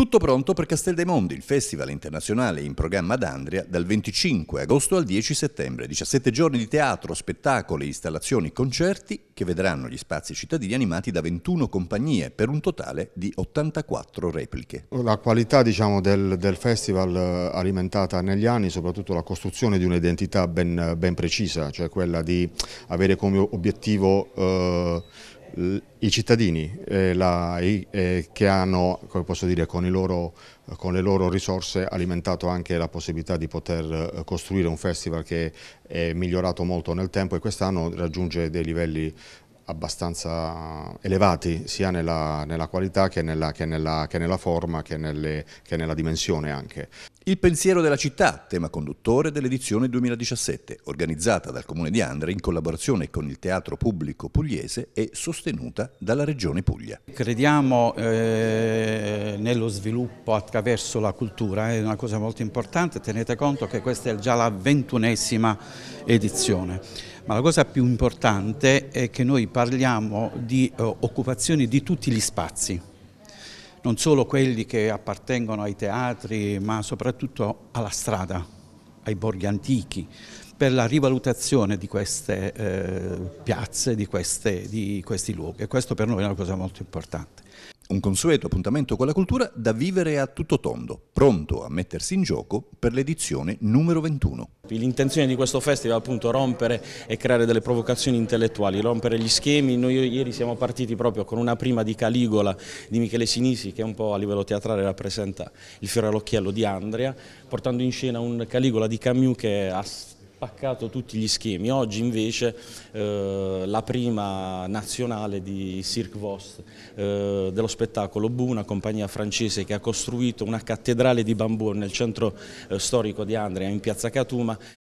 Tutto pronto per Castel dei Mondi, il festival internazionale in programma ad Andria dal 25 agosto al 10 settembre. 17 giorni di teatro, spettacoli, installazioni, concerti che vedranno gli spazi cittadini animati da 21 compagnie per un totale di 84 repliche. La qualità diciamo, del, del, festival eh, alimentata negli anni, soprattutto la costruzione di un'identità ben, ben, precisa, cioè quella di avere come obiettivo eh, i cittadini eh, la, eh, che hanno, dire, con, loro, con, le loro risorse alimentato anche la possibilità di poter eh, costruire un festival che è migliorato molto nel tempo e quest'anno raggiunge dei livelli abbastanza elevati sia nella, nella qualità che nella, che, nella, che nella, forma che, nelle, che nella dimensione anche. Il pensiero della città, tema conduttore dell'edizione 2017, organizzata dal Comune di Andre in collaborazione con il Teatro Pubblico Pugliese e sostenuta dalla Regione Puglia. Crediamo eh, nello sviluppo attraverso la cultura, è una cosa molto importante, tenete conto che questa è già la ventunesima edizione. Ma la cosa più importante è che noi parliamo di eh, occupazioni di tutti gli spazi, non solo quelli che appartengono ai teatri, ma soprattutto alla strada, ai borghi antichi, per la rivalutazione di queste eh, piazze, di, queste, di questi luoghi. E questo per noi è una cosa molto importante un consueto appuntamento con la cultura da vivere a tutto tondo, pronto a mettersi in gioco per l'edizione numero 21. L'intenzione di questo festival è appunto rompere e creare delle provocazioni intellettuali, rompere gli schemi. Noi ieri siamo partiti proprio con una prima di Caligola di Michele Sinisi che un po' a livello teatrale rappresenta il fiore all'occhiello di Andrea, portando in scena un Caligola di Camus che ha spaccato tutti gli schemi. Oggi invece eh, la prima nazionale di Cirque Vost eh, dello spettacolo Bu, una compagnia francese che ha costruito una cattedrale di bambù nel centro eh, storico di Andrea in piazza Catuma